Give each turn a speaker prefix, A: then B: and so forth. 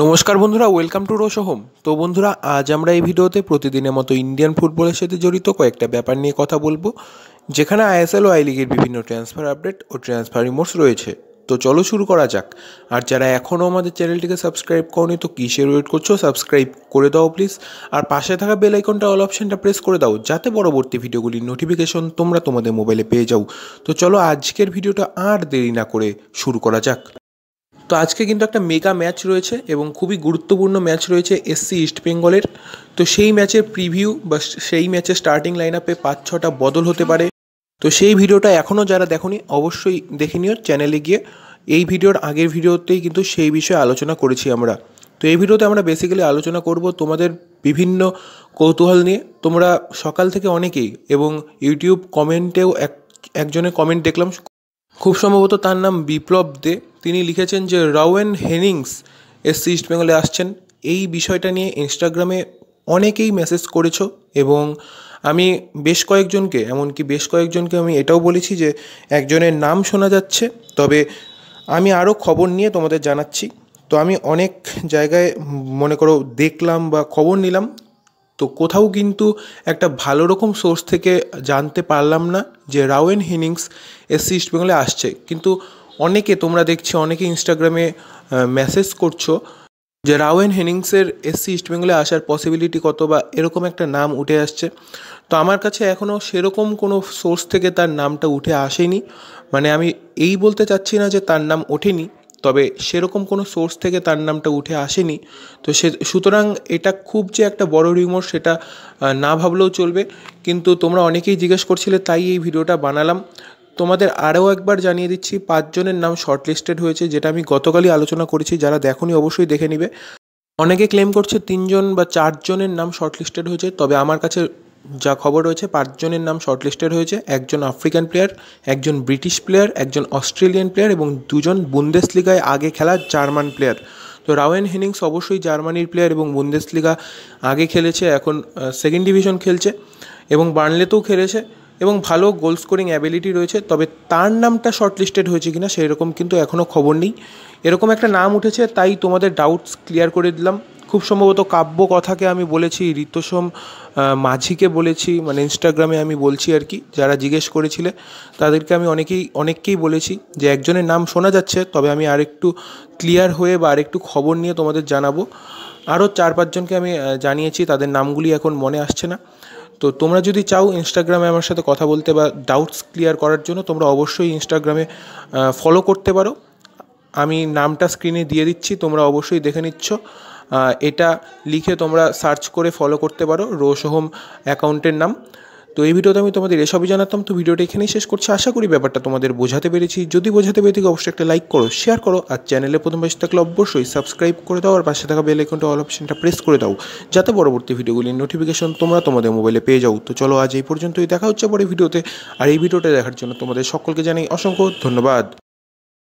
A: নমস্কার বন্ধুরা welcome to রোশো home তো বন্ধুরা আজ আমরা এই ভিডিওতে প্রতিদিনের মতো ইন্ডিয়ান ফুটবলের সাথে জড়িত কয়েকটা ব্যাপার নিয়ে কথা বলবো যেখানে আইএসএল ও আই লিগের বিভিন্ন ট্রান্সফার আপডেট ও ট্রান্সফার রিমোটস রয়েছে তো চলো শুরু করা যাক আর যারা এখনও আমাদের চ্যানেলটিকে সাবস্ক্রাইব করনি তো কিসের ওয়েট করছো সাবস্ক্রাইব করে দাও প্লিজ আর পাশে থাকা বেল আইকনটা অল অপশানটা প্রেস করে দাও যাতে পরবর্তী ভিডিওগুলির নোটিফিকেশন তোমরা তোমাদের মোবাইলে পেয়ে যাও তো চলো আজকের ভিডিওটা আর দেরি না করে শুরু করা যাক তো আজকে কিন্তু একটা মেগা ম্যাচ রয়েছে এবং খুবই গুরুত্বপূর্ণ ম্যাচ রয়েছে এসসি ইস্ট বেঙ্গলের তো সেই ম্যাচের প্রিভিউ বা সেই ম্যাচের স্টার্টিং লাইন আপে পাঁচ ছটা বদল হতে পারে তো সেই ভিডিওটা এখনও যারা দেখনি অবশ্যই দেখে নিও চ্যানেলে গিয়ে এই ভিডিওর আগের ভিডিওতেই কিন্তু সেই বিষয়ে আলোচনা করেছি আমরা তো এই ভিডিওতে আমরা বেসিক্যালি আলোচনা করব তোমাদের বিভিন্ন কৌতূহল নিয়ে তোমরা সকাল থেকে অনেকেই এবং ইউটিউব কমেন্টেও এক একজনের কমেন্ট দেখলাম খুব সম্ভবত তার নাম বিপ্লব দে তিনি লিখেছেন যে রাওয়েন হেনিংস এসসি ইস্ট বেঙ্গলে আসছেন এই বিষয়টা নিয়ে ইনস্টাগ্রামে অনেকেই মেসেজ করেছো এবং আমি বেশ কয়েকজনকে এমনকি বেশ কয়েকজনকে আমি এটাও বলেছি যে একজনের নাম শোনা যাচ্ছে তবে আমি আরও খবর নিয়ে তোমাদের জানাচ্ছি তো আমি অনেক জায়গায় মনে করো দেখলাম বা খবর নিলাম তো কোথাও কিন্তু একটা ভালো রকম সোর্স থেকে জানতে পারলাম না যে রাওয়েন হিনিংস এসসি ইস্টবেঙ্গলে আসছে কিন্তু অনেকে তোমরা দেখছি অনেকে ইনস্টাগ্রামে মেসেজ করছো যে রাওয়েন হেনিংসের এসসি ইস্টবেঙ্গলে আসার পসিবিলিটি কত বা এরকম একটা নাম উঠে আসছে তো আমার কাছে এখনও সেরকম কোনো সোর্স থেকে তার নামটা উঠে আসেনি মানে আমি এই বলতে চাচ্ছি না যে তার নাম ওঠেনি তবে সেরকম কোনো সোর্স থেকে তার নামটা উঠে আসেনি তো সে সুতরাং এটা খুব যে একটা বড় রিউমোর সেটা না ভাবলেও চলবে কিন্তু তোমরা অনেকেই জিজ্ঞেস করছিলে তাই এই ভিডিওটা বানালাম তোমাদের আরও একবার জানিয়ে দিচ্ছি পাঁচজনের নাম শর্টলিস্টেড হয়েছে যেটা আমি গতকালই আলোচনা করেছি যারা দেখনি অবশ্যই দেখে নিবে অনেকে ক্লেম করছে তিনজন বা চারজনের নাম শর্টলিস্টেড হয়েছে তবে আমার কাছে যা খবর রয়েছে পাঁচজনের নাম শর্টলিস্টেড হয়েছে একজন আফ্রিকান প্লেয়ার একজন ব্রিটিশ প্লেয়ার একজন অস্ট্রেলিয়ান প্লেয়ার এবং দুজন লিগায় আগে খেলা জার্মান প্লেয়ার তো রাওয়েন হেনিংস অবশ্যই জার্মানির প্লেয়ার এবং লিগা আগে খেলেছে এখন সেকেন্ড ডিভিশন খেলছে এবং বার্নলেতেও খেলেছে এবং ভালো গোল স্কোরিং অ্যাবিলিটি রয়েছে তবে তার নামটা শর্টলিস্টেড হয়েছে কিনা সেই রকম কিন্তু এখনও খবর নেই এরকম একটা নাম উঠেছে তাই তোমাদের ডাউটস ক্লিয়ার করে দিলাম খুব সম্ভবত কাব্য কথাকে আমি বলেছি ঋতসম মাঝিকে বলেছি মানে ইনস্টাগ্রামে আমি বলছি আর কি যারা জিজ্ঞেস করেছিলে তাদেরকে আমি অনেকেই অনেককেই বলেছি যে একজনের নাম শোনা যাচ্ছে তবে আমি আরেকটু ক্লিয়ার হয়ে বা আরেকটু খবর নিয়ে তোমাদের জানাবো আরও চার পাঁচজনকে আমি জানিয়েছি তাদের নামগুলি এখন মনে আসছে না তো তোমরা যদি চাও ইনস্টাগ্রামে আমার সাথে কথা বলতে বা ডাউটস ক্লিয়ার করার জন্য তোমরা অবশ্যই ইনস্টাগ্রামে ফলো করতে পারো আমি নামটা স্ক্রিনে দিয়ে দিচ্ছি তোমরা অবশ্যই দেখে নিচ্ছ এটা লিখে তোমরা সার্চ করে ফলো করতে পারো রোশোহম অ্যাকাউন্টের নাম তো এই ভিডিওতে আমি তোমাদের এসবই জানাতাম তো ভিডিওটা এখানেই শেষ করছি আশা করি ব্যাপারটা তোমাদের বোঝাতে পেরেছি যদি বোঝাতে পেরে থাকে অবশ্যই একটা লাইক করো শেয়ার করো আর চ্যানেলে প্রথম বেশি থাকলে অবশ্যই সাবস্ক্রাইব করে দাও আর পাশে থাকা বেল আইকনটা অল অপশনটা প্রেস করে দাও যাতে পরবর্তী ভিডিওগুলির নোটিফিকেশন তোমরা তোমাদের মোবাইলে পেয়ে যাও তো চলো আজ এই পর্যন্তই দেখা হচ্ছে পরে ভিডিওতে আর এই ভিডিওটা দেখার জন্য তোমাদের সকলকে জানাই অসংখ্য ধন্যবাদ